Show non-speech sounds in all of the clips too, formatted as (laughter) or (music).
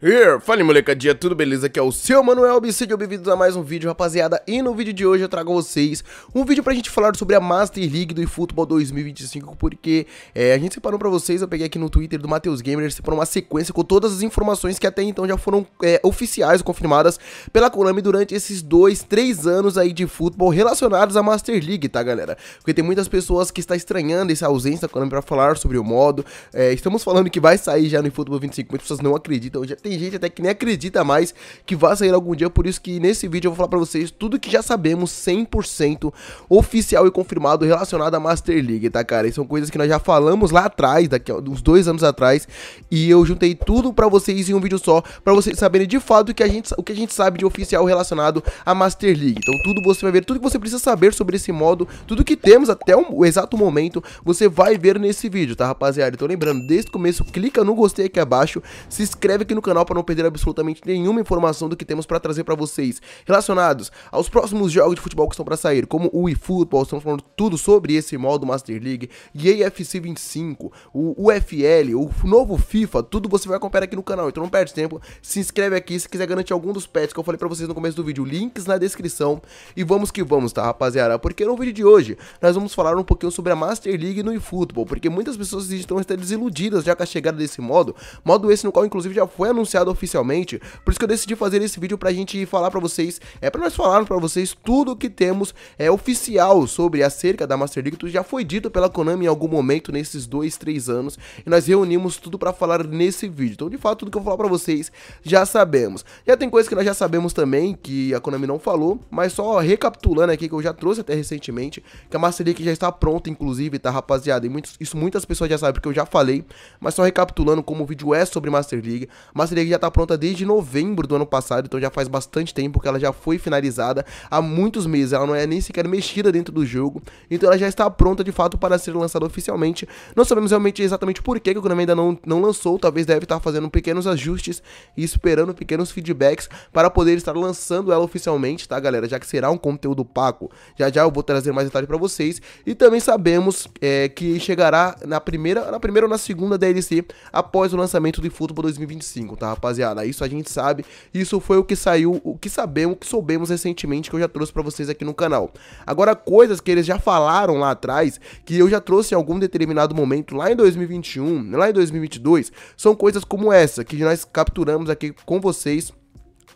Yeah. Fala molecadinha, tudo beleza? Aqui é o seu Manuel e sejam bem-vindos a mais um vídeo, rapaziada. E no vídeo de hoje eu trago a vocês um vídeo pra gente falar sobre a Master League do eFootball 2025, porque é, a gente separou pra vocês, eu peguei aqui no Twitter do Matheus Gamer, separou uma sequência com todas as informações que até então já foram é, oficiais, confirmadas pela Konami durante esses dois, três anos aí de futebol relacionados à Master League, tá galera? Porque tem muitas pessoas que estão estranhando essa ausência da Konami pra falar sobre o modo. É, estamos falando que vai sair já no eFootball 25, muitas pessoas não acreditam, já tem tem gente até que nem acredita mais que vai sair algum dia, por isso que nesse vídeo eu vou falar pra vocês tudo que já sabemos 100% oficial e confirmado relacionado à Master League, tá cara? E são coisas que nós já falamos lá atrás, daqui uns dois anos atrás, e eu juntei tudo pra vocês em um vídeo só, pra vocês saberem de fato o que a gente, o que a gente sabe de oficial relacionado à Master League. Então tudo você vai ver, tudo que você precisa saber sobre esse modo, tudo que temos até o exato momento, você vai ver nesse vídeo, tá rapaziada? Então lembrando, desde o começo, clica no gostei aqui abaixo, se inscreve aqui no canal, canal para não perder absolutamente nenhuma informação do que temos para trazer para vocês, relacionados aos próximos jogos de futebol que estão para sair, como o eFootball, estamos falando tudo sobre esse modo Master League, e AFC 25, o UFL, o novo FIFA, tudo você vai acompanhar aqui no canal, então não perde tempo, se inscreve aqui se quiser garantir algum dos pets que eu falei para vocês no começo do vídeo, links na descrição e vamos que vamos, tá rapaziada? Porque no vídeo de hoje nós vamos falar um pouquinho sobre a Master League no eFootball, porque muitas pessoas estão até desiludidas já com a chegada desse modo, modo esse no qual inclusive já foi anunciado anunciado oficialmente, por isso que eu decidi fazer esse vídeo pra gente falar pra vocês, é pra nós falarmos pra vocês tudo que temos é oficial sobre cerca da Master League, tudo já foi dito pela Konami em algum momento nesses dois, três anos, e nós reunimos tudo pra falar nesse vídeo. Então, de fato, tudo que eu vou falar pra vocês já sabemos. Já tem coisas que nós já sabemos também, que a Konami não falou, mas só recapitulando aqui, que eu já trouxe até recentemente, que a Master League já está pronta, inclusive, tá, rapaziada? E muitos, isso muitas pessoas já sabem, porque eu já falei, mas só recapitulando como o vídeo é sobre Master League, Master que já está pronta desde novembro do ano passado, então já faz bastante tempo que ela já foi finalizada há muitos meses. Ela não é nem sequer mexida dentro do jogo, então ela já está pronta de fato para ser lançada oficialmente. Não sabemos realmente exatamente por que, que o Konami ainda não, não lançou, talvez deve estar tá fazendo pequenos ajustes e esperando pequenos feedbacks para poder estar lançando ela oficialmente, tá galera? Já que será um conteúdo pago, já já eu vou trazer mais detalhes para vocês. E também sabemos é, que chegará na primeira, na primeira ou na segunda DLC após o lançamento do Futebol 2025, tá? Tá, rapaziada? Isso a gente sabe, isso foi o que saiu, o que sabemos, o que soubemos recentemente que eu já trouxe para vocês aqui no canal. Agora, coisas que eles já falaram lá atrás, que eu já trouxe em algum determinado momento, lá em 2021, lá em 2022, são coisas como essa, que nós capturamos aqui com vocês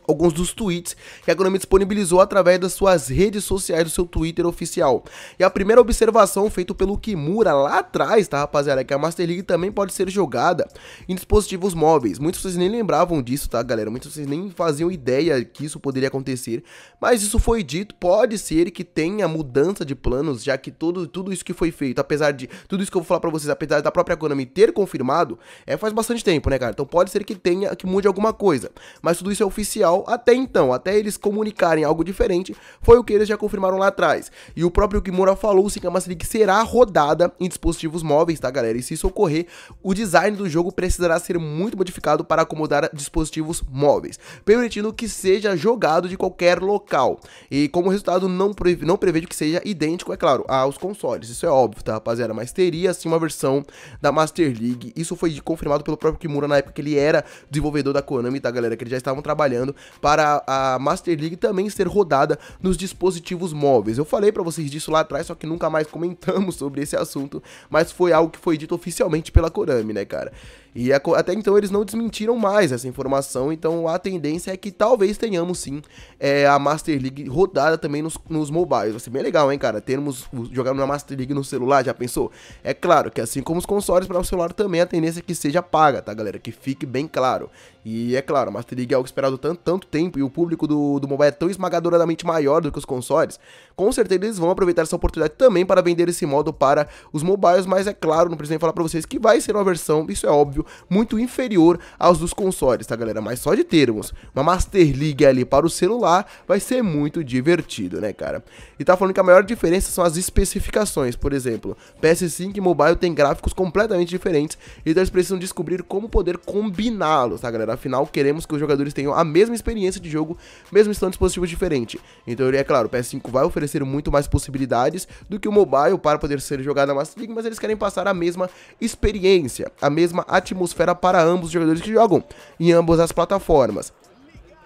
alguns dos tweets que a Konami disponibilizou através das suas redes sociais, do seu Twitter oficial. E a primeira observação feita pelo Kimura lá atrás, tá rapaziada, é que a Master League também pode ser jogada em dispositivos móveis. Muitos de vocês nem lembravam disso, tá galera? Muitos de vocês nem faziam ideia que isso poderia acontecer, mas isso foi dito, pode ser que tenha mudança de planos, já que tudo, tudo isso que foi feito, apesar de tudo isso que eu vou falar pra vocês, apesar da própria Konami ter confirmado, é faz bastante tempo, né cara? Então pode ser que tenha, que mude alguma coisa, mas tudo isso é oficial até então, até eles comunicarem algo diferente, foi o que eles já confirmaram lá atrás. E o próprio Kimura falou sim que a Master League será rodada em dispositivos móveis, tá galera? E se isso ocorrer, o design do jogo precisará ser muito modificado para acomodar dispositivos móveis, permitindo que seja jogado de qualquer local. E como resultado, não, não prevejo que seja idêntico, é claro, aos consoles. Isso é óbvio, tá rapaziada? Mas teria sim uma versão da Master League. Isso foi confirmado pelo próprio Kimura na época que ele era desenvolvedor da Konami, tá galera? Que eles já estavam trabalhando para a Master League também ser rodada nos dispositivos móveis. Eu falei para vocês disso lá atrás, só que nunca mais comentamos (laughs) sobre esse assunto, mas foi algo que foi dito oficialmente pela Konami, né, cara? E até então eles não desmentiram mais essa informação, então a tendência é que talvez tenhamos sim é, a Master League rodada também nos, nos mobiles. Vai ser bem legal, hein, cara? Termos jogando na Master League no celular, já pensou? É claro que assim como os consoles para o celular também a tendência é que seja paga, tá, galera? Que fique bem claro. E é claro, a Master League é algo esperado tanto, tanto tempo e o público do, do mobile é tão esmagadoramente maior do que os consoles, com certeza eles vão aproveitar essa oportunidade também para vender esse modo para os mobiles, mas é claro, não preciso nem falar para vocês que vai ser uma versão, isso é óbvio, muito inferior aos dos consoles, tá galera? Mas só de termos uma Master League ali para o celular vai ser muito divertido, né cara? E tá falando que a maior diferença são as especificações, por exemplo, PS5 e mobile tem gráficos completamente diferentes, então eles precisam descobrir como poder combiná-los, tá galera? Afinal, queremos que os jogadores tenham a mesma experiência de jogo, mesmo estando dispositivos diferentes. Em teoria, então, é claro, o PS5 vai oferecer muito mais possibilidades do que o mobile para poder ser jogado na Master League, mas eles querem passar a mesma experiência, a mesma atmosfera para ambos os jogadores que jogam em ambas as plataformas.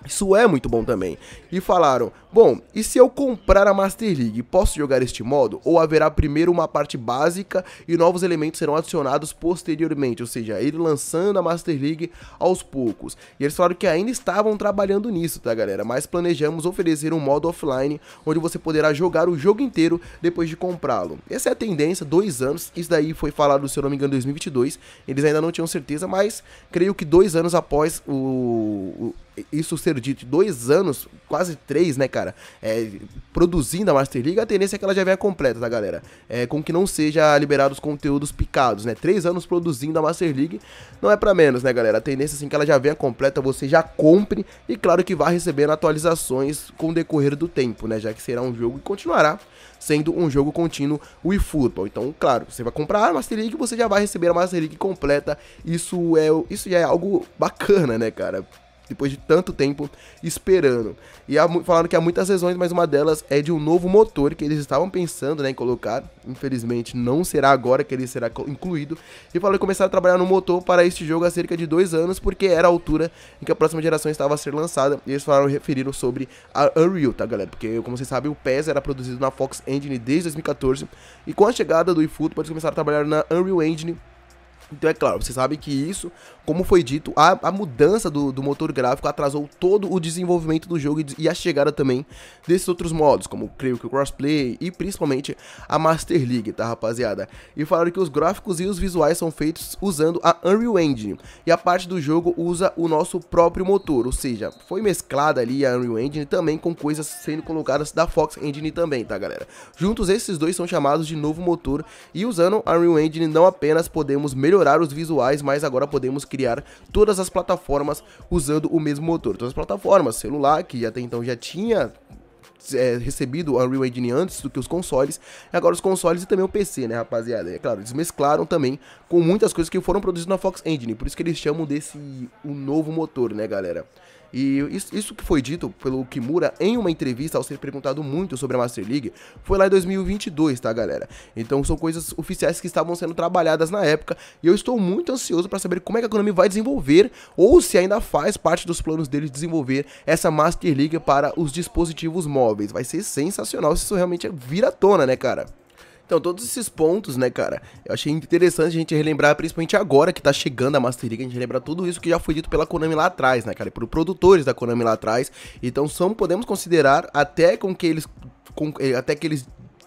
Isso é muito bom também. E falaram: Bom, e se eu comprar a Master League, posso jogar este modo? Ou haverá primeiro uma parte básica e novos elementos serão adicionados posteriormente? Ou seja, ele lançando a Master League aos poucos. E eles falaram que ainda estavam trabalhando nisso, tá galera? Mas planejamos oferecer um modo offline onde você poderá jogar o jogo inteiro depois de comprá-lo. Essa é a tendência, dois anos. Isso daí foi falado, se eu não me engano, em 2022. Eles ainda não tinham certeza, mas creio que dois anos após o, o isso ser dito de dois anos, quase três, né, cara, é, produzindo a Master League, a tendência é que ela já venha completa, tá, galera? É, com que não seja liberados conteúdos picados, né? Três anos produzindo a Master League não é para menos, né, galera? A tendência, assim, que ela já venha completa, você já compre e, claro, que vá recebendo atualizações com o decorrer do tempo, né? Já que será um jogo que continuará sendo um jogo contínuo o eFootball. Então, claro, você vai comprar a Master League, você já vai receber a Master League completa. Isso é, isso já é algo bacana, né, cara? depois de tanto tempo esperando. E falaram que há muitas razões, mas uma delas é de um novo motor que eles estavam pensando né, em colocar. Infelizmente, não será agora que ele será incluído. E falaram que começaram a trabalhar no motor para este jogo há cerca de dois anos, porque era a altura em que a próxima geração estava a ser lançada. E eles falaram, referiram sobre a Unreal, tá, galera? Porque, como vocês sabem, o PES era produzido na Fox Engine desde 2014. E com a chegada do eFootball, eles começaram a trabalhar na Unreal Engine então é claro, você sabe que isso como foi dito, a, a mudança do, do, motor gráfico atrasou todo o desenvolvimento do jogo e, e, a chegada também desses outros modos, como creio que o crossplay e principalmente a Master League, tá rapaziada? E falaram que os gráficos e os visuais são feitos usando a Unreal Engine e a parte do jogo usa o nosso próprio motor, ou seja, foi mesclada ali a Unreal Engine também com coisas sendo colocadas da Fox Engine também, tá galera? Juntos esses dois são chamados de novo motor e usando a Unreal Engine não apenas podemos melhorar os visuais, mas agora podemos criar criar todas as plataformas usando o mesmo motor. Todas as plataformas, celular, que até então já tinha é, recebido o Unreal Engine antes do que os consoles, agora os consoles e também o PC, né, rapaziada? É claro, eles mesclaram também com muitas coisas que foram produzidas na Fox Engine, por isso que eles chamam desse o um novo motor, né, galera? E isso, que foi dito pelo Kimura em uma entrevista ao ser perguntado muito sobre a Master League foi lá em 2022, tá, galera? Então são coisas oficiais que estavam sendo trabalhadas na época e eu estou muito ansioso para saber como é que a Konami vai desenvolver ou se ainda faz parte dos planos deles desenvolver essa Master League para os dispositivos móveis. Vai ser sensacional se isso realmente vir à tona, né, cara? Então, todos esses pontos, né, cara, eu achei interessante a gente relembrar, principalmente agora que tá chegando a Master League, a gente relembrar tudo isso que já foi dito pela Konami lá atrás, né, cara, e por produtores da Konami lá atrás. Então, são, podemos considerar até com que eles com, eh, até que eles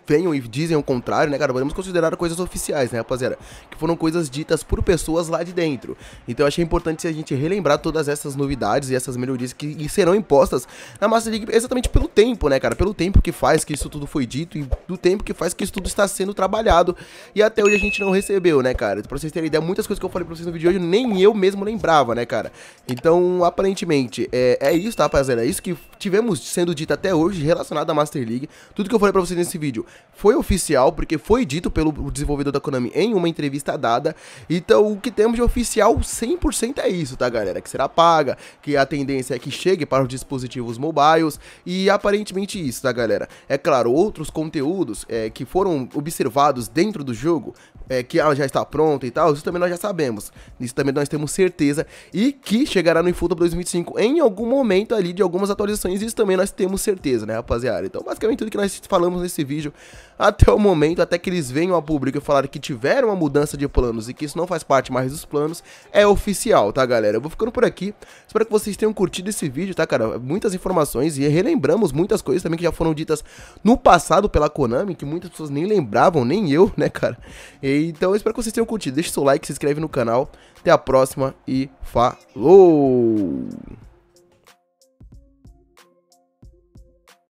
venham e dizem o contrário, né, cara? Podemos considerar coisas oficiais, né, rapaziada? Que foram coisas ditas por pessoas lá de dentro. Então eu achei importante a gente relembrar todas essas novidades e essas melhorias que serão impostas na Master League exatamente pelo tempo, né, cara? Pelo tempo que faz que isso tudo foi dito e do tempo que faz que isso tudo está sendo trabalhado. E até hoje a gente não recebeu, né, cara? Pra vocês terem ideia, muitas coisas que eu falei pra vocês no vídeo de hoje, nem eu mesmo lembrava, né, cara? Então, aparentemente, é, é isso, tá, rapaziada? É isso que tivemos sendo dito até hoje relacionado à Master League. Tudo que eu falei pra vocês nesse vídeo foi oficial, porque foi dito pelo desenvolvedor da Konami em uma entrevista dada. Então, o que temos de oficial 100% é isso, tá, galera? Que será paga, que a tendência é que chegue para os dispositivos mobiles e aparentemente isso, tá, galera? É claro, outros conteúdos é, que foram observados dentro do jogo é, que ela já está pronta e tal, isso também nós já sabemos. Isso também nós temos certeza. E que chegará no Infuto 2025 em algum momento ali de algumas atualizações, isso também nós temos certeza, né, rapaziada? Então, basicamente tudo que nós falamos nesse vídeo até o momento, até que eles venham a público e falarem que tiveram uma mudança de planos e que isso não faz parte mais dos planos, é oficial, tá, galera? Eu vou ficando por aqui. Espero que vocês tenham curtido esse vídeo, tá, cara? Muitas informações e relembramos muitas coisas também que já foram ditas no passado pela Konami, que muitas pessoas nem lembravam, nem eu, né, cara? E então eu espero que vocês tenham curtido. Deixa seu like, se inscreve no canal. Até a próxima e falou!